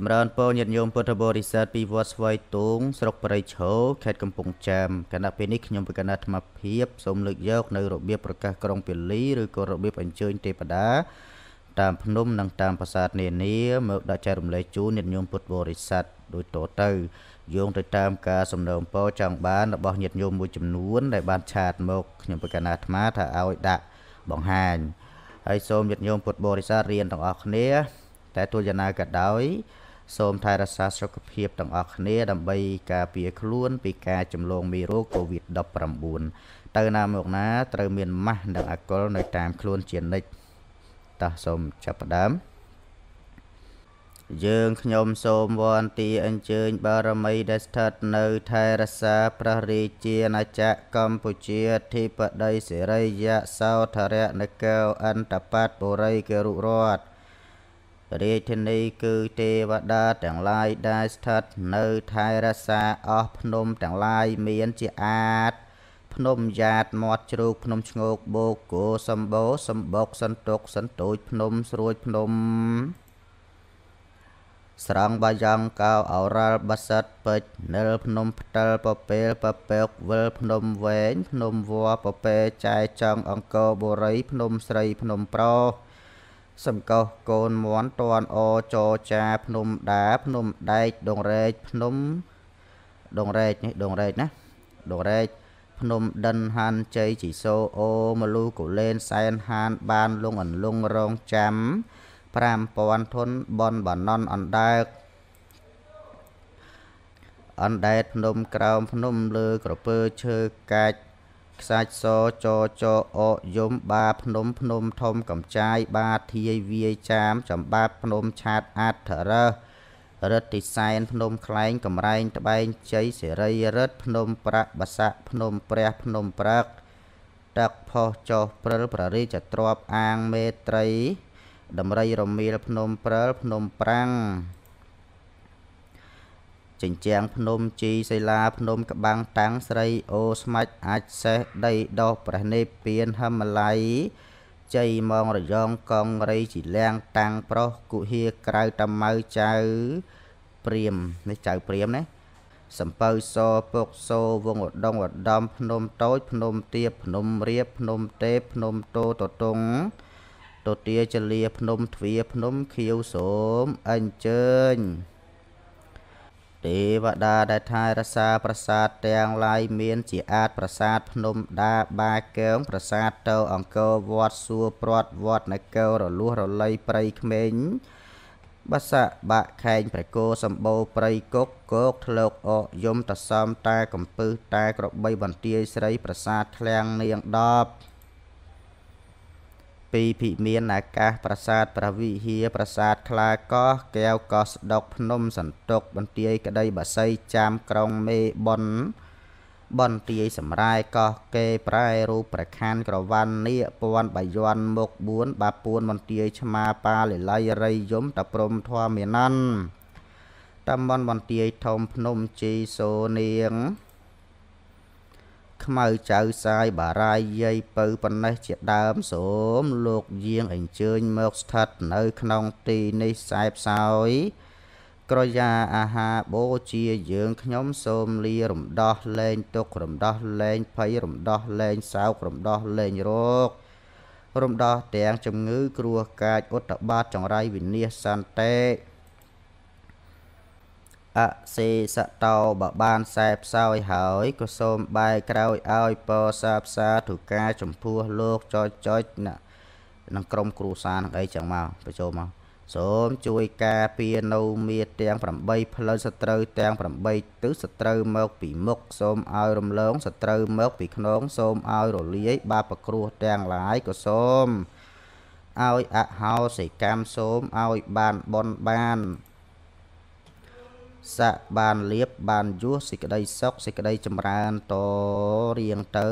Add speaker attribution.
Speaker 1: ចម្រើនពរញាតិញោមពុទ្ធបរិស័ទពីវត្តស្វាយទូងស្រុកបរិជ្ឈោខេត្តកំពង់ចាមគណៈពេលនេះខ្ញុំប្រកាសអាត្មភាពសូមលើកយក នៅរបៀបប្រកាសក្រុងពលីឬក៏របៀបអញ្ជើញទេវតាតាមភ្នំនិងតាមប្រាសាទនានាមកដាក់ចែករំលែកជូនញាតិញោមពុទ្ធបរិស័ទដូចតទៅយោងទៅតាមការសំណើពរចង់បានរបស់ញាតិញោមមួយចំនួនដែលបានឆាតមកខ្ញុំប្រកាសអាត្មាថាឲ្យដាក់បង្ហាញហើយសូមញាតិញោមពុទ្ធបរិស័ទរៀនទាំងអស់គ្នា តែទោះយ៉ាងណាក៏ដោយសូមថែរក្សាសុខភាពទាំងអស់គ្នាដើម្បីការពារខ្លួន ពីការចម្លងមេរោគ COVID-19 ទៅណាមកណាត្រូវមានម៉ាស់និងអាកុលនៅតាមខ្លួនជានិច្ចតោះសូមចាប់ផ្ដើមយើងខ្ញុំសូមវន្តីអញ្ជើញ បារមីដែលស្ថិតនៅថែរក្សាព្រះរាជាណាចក្រកម្ពុជាអធិបតីសេរីយៈសោធរៈនគរអន្តបតបុរីកេរុរដ្ឋរាជធានីគឺទេវតាទាំងឡាយដែលស្ថិតនៅថែរក្សាអស់ភ្នំទាំងឡាយមានជាអាតភ្នំយ៉ាតមាត់ជ្រូកភ្នំឈ្ងោកបូកគោសម្បូសម្បុកសន្ទុកសន្ទូចភ្នំស្រួយភ្នំស្រង់បាយ៉ាងកៅអរ៉ាល់បាសិតពេជ្រនិលភ្នំផ្តិលពពេលពពេកវិលភ្នំវែងភ្នំវ័ពពេចែចង់អង្គរបុរីភ្នំស្រីភ្នំប្រុសសំកោសកូនមន់តនអចចាភ្នំដាភ្នំដែកដងរែកភ្នំដងរែកនេះដងរែកណាដងរែកភ្នំដិនហានជ័យជីសូអូមលូកូលែនសែនហានបានលងអន្លងរងចាំ5000ធុនបនបាណនអណ្ដើកអណ្ដែតភ្នំក្រោមភ្នំលើក្រពើឈើកាច់ខ្សាច់សចចអយំបា ភ្នំ ភ្នំធំកំចាយបាធាយវាយចាម ចំបាបភ្នំឆាតអធរៈរតិសែន ភ្នំខ្លែងកំរែងត្បែងជ័យសេរីរិទ្ធភ្នំ ប្រាក់បស័កភ្នំព្រះភ្នំប្រាក់ទឹកផុសចុះព្រិលប្ររិយចទ្របអាងមេត្រីដំរីរមៀលភ្នំព្រិលភ្នំប្រាំងចិញ្ចាំងភ្នំជីសិលាភ្នំក្បាំងតាំងស្រីអូស្មាច់អាចសេះដីដោះព្រះនេពៀនហមឡៃជ័យមងរយងកងរីជីលៀងតាំងប្រុសគុហាក្រៅតាម៉ៅចៅព្រាមនេះចៅព្រាមណាសំពៅសពុកសវងឧដងឧត្តមភ្នំតូច ភ្នំទាបភ្នំរៀបភ្នំទេពភ្នំតូតតងតទាចលាភ្នំទ្វា ភ្នំខៀវសូមអញ្ជើញទេវតាដែលថែរក្សាប្រាសាទទាំងឡាយមានជាអាចប្រាសាទភ្នំដាបាកែងប្រាសាទទៅអង្គរវត្តសួរព្រាត់វត្តនគររលួសរលៃព្រៃក្មេងបាសៈបាក់ខែងប្រកោសម្បូរព្រៃគុកគោកធ្លោកអកយំតសំតាកំពឹសតាក្របីបន្ទាយស្រីប្រាសាទឃ្លាំងនាង10ពីភិមានអាកាសប្រាសាទប្រវិហារប្រាសាទខ្លាកោះកែវកោះស្ដុកភ្នំសន្ទុកបន្ទាយក្តីបស័យចាមក្រុងមេបន បន្ទាយសម្រាយកោះកេប្រែរូបប្រខានក្រវ៉ាន់នៀកពាន់បាយ័នមុខ4បាពួនបន្ទាយឆ្មាប៉ាលិល័យរៃយំតព្រំធម៌មេណន្តតំបន់បន្ទាយធំភ្នំជីសូនាងខ្មៅចៅសាយបារាយយាយពៅប៉ុណ្ណេះជាដើមសូម លោកយាងអញ្ជើញមកស្ថិតនៅ ក្នុងទីនេះសែបសោយក្រយាអាហារបូជាយើងខ្ញុំសូមលារំដោះលែងទុក្ខរំដោះលែងភ័យរំដោះលែងសោករំដោះលែងរោគរំដោះទាំងជំងឺ គ្រោះកាចឧត្តបាតចង្រៃវិនិច្ឆ័យសន្តិអសេសតោបើបានខ្សែផ្សោយហើយក៏សូមបែកក្រោយឲ្យពរសាផ្សាធុការចំពោះលោកចុចចុចណានឹងក្រុមគ្រួសារនឹងអីចឹងមកបញ្ចូលមកសូមជួយការពារនៅមាទាំង8ផ្លូវសត្រូវទាំង8ទិសសត្រូវមកពីមុខសូមឲ្យរំលងសត្រូវមកពីខ្នងសូមឲ្យរលាយបាបគ្រោះទាំងឡាយក៏សូមឲ្យអហោសិកម្មសូមឲ្យបានបនបានស័កបានលៀបបានយួសសេចក្តីសុខសេចក្តីចម្រើនតរៀងទៅ